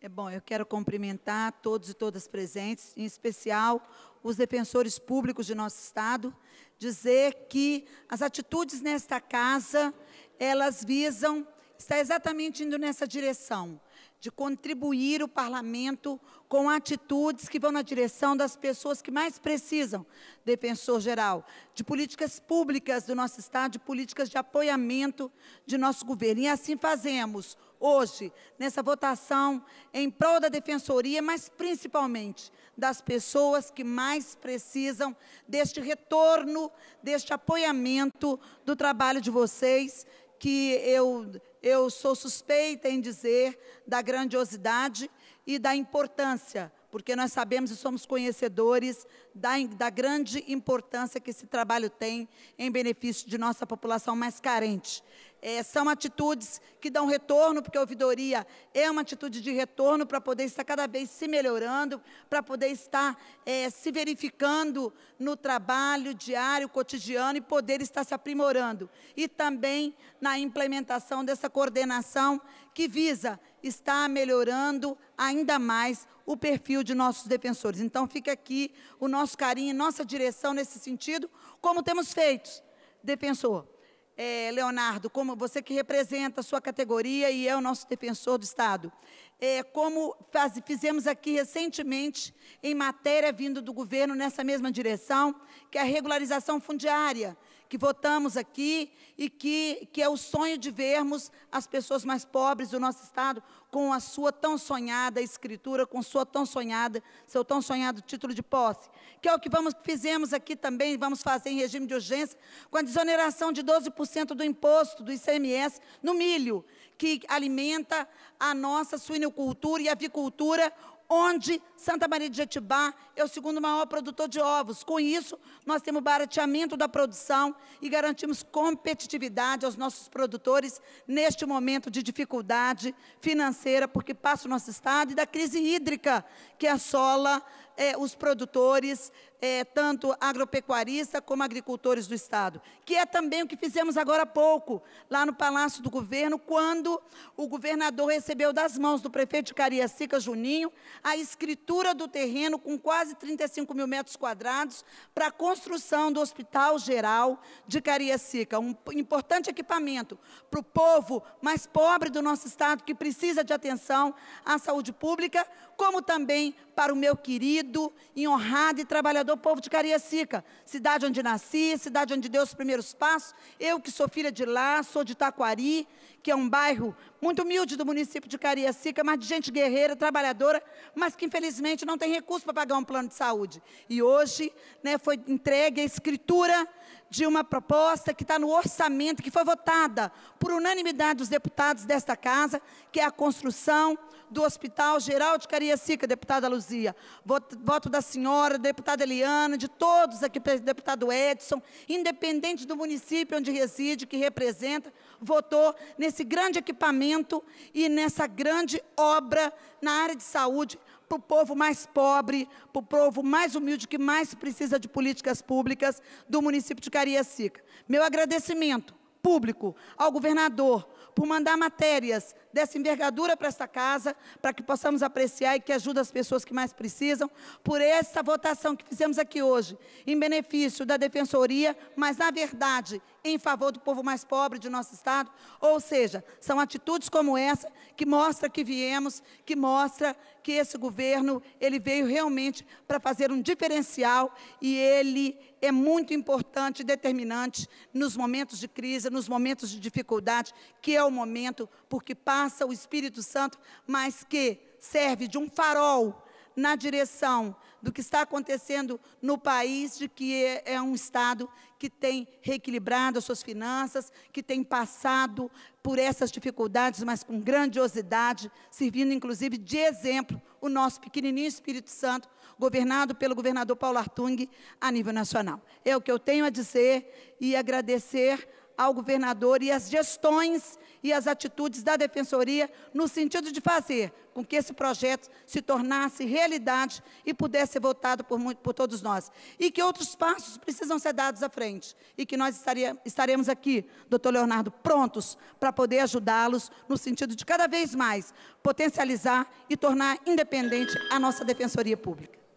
É bom, eu quero cumprimentar todos e todas presentes, em especial os defensores públicos de nosso Estado, dizer que as atitudes nesta casa, elas visam, está exatamente indo nessa direção, de contribuir o parlamento com atitudes que vão na direção das pessoas que mais precisam, defensor geral, de políticas públicas do nosso Estado, de políticas de apoiamento de nosso governo. E assim fazemos, hoje nessa votação em prol da defensoria, mas principalmente das pessoas que mais precisam deste retorno, deste apoiamento do trabalho de vocês, que eu, eu sou suspeita em dizer da grandiosidade e da importância porque nós sabemos e somos conhecedores da, da grande importância que esse trabalho tem em benefício de nossa população mais carente. É, são atitudes que dão retorno, porque a ouvidoria é uma atitude de retorno para poder estar cada vez se melhorando, para poder estar é, se verificando no trabalho diário, cotidiano e poder estar se aprimorando. E também na implementação dessa coordenação que visa está melhorando ainda mais o perfil de nossos defensores. Então fica aqui o nosso carinho, nossa direção nesse sentido, como temos feito. Defensor, é, Leonardo, como você que representa a sua categoria e é o nosso defensor do Estado, é, como faz, fizemos aqui recentemente em matéria vindo do governo nessa mesma direção, que é a regularização fundiária, que votamos aqui e que, que é o sonho de vermos as pessoas mais pobres do nosso Estado com a sua tão sonhada escritura, com sua tão sonhada, seu tão sonhado título de posse. Que é o que vamos, fizemos aqui também, vamos fazer em regime de urgência, com a desoneração de 12% do imposto do ICMS no milho, que alimenta a nossa suinocultura e avicultura onde Santa Maria de Jetibá é o segundo maior produtor de ovos. Com isso, nós temos barateamento da produção e garantimos competitividade aos nossos produtores neste momento de dificuldade financeira, porque passa o nosso estado e da crise hídrica que assola é, os produtores, é, tanto agropecuaristas como agricultores do Estado, que é também o que fizemos agora há pouco, lá no Palácio do Governo, quando o governador recebeu das mãos do prefeito de Cariacica, Juninho, a escritura do terreno com quase 35 mil metros quadrados para a construção do Hospital Geral de Cariacica, um importante equipamento para o povo mais pobre do nosso Estado, que precisa de atenção à saúde pública, como também para o meu querido querido e honrado e trabalhador povo de Cariacica, cidade onde nasci, cidade onde dei os primeiros passos. Eu que sou filha de lá, sou de Taquari, que é um bairro muito humilde do município de Cariacica, mas de gente guerreira, trabalhadora, mas que infelizmente não tem recurso para pagar um plano de saúde. E hoje né, foi entregue a escritura de uma proposta que está no orçamento, que foi votada por unanimidade dos deputados desta casa, que é a construção do Hospital Geral de Cariacica, deputada Luzia. Voto, voto da senhora, deputada Eliana, de todos aqui, deputado Edson, independente do município onde reside, que representa, votou nesse grande equipamento e nessa grande obra na área de saúde para o povo mais pobre, para o povo mais humilde que mais precisa de políticas públicas do município de Cariacica. Meu agradecimento público ao governador por mandar matérias dessa envergadura para esta casa, para que possamos apreciar e que ajude as pessoas que mais precisam, por essa votação que fizemos aqui hoje, em benefício da Defensoria, mas, na verdade, em favor do povo mais pobre de nosso estado. Ou seja, são atitudes como essa que mostra que viemos, que mostra que esse governo ele veio realmente para fazer um diferencial e ele é muito importante, determinante nos momentos de crise, nos momentos de dificuldade, que é o momento porque passa o Espírito Santo, mas que serve de um farol na direção do que está acontecendo no país, de que é, é um Estado que tem reequilibrado as suas finanças, que tem passado por essas dificuldades, mas com grandiosidade, servindo inclusive de exemplo o nosso pequenininho Espírito Santo, governado pelo governador Paulo Artung, a nível nacional. É o que eu tenho a dizer e agradecer ao governador e as gestões e as atitudes da Defensoria no sentido de fazer com que esse projeto se tornasse realidade e pudesse ser votado por, por todos nós. E que outros passos precisam ser dados à frente. E que nós estaria, estaremos aqui, doutor Leonardo, prontos para poder ajudá-los no sentido de cada vez mais potencializar e tornar independente a nossa Defensoria Pública.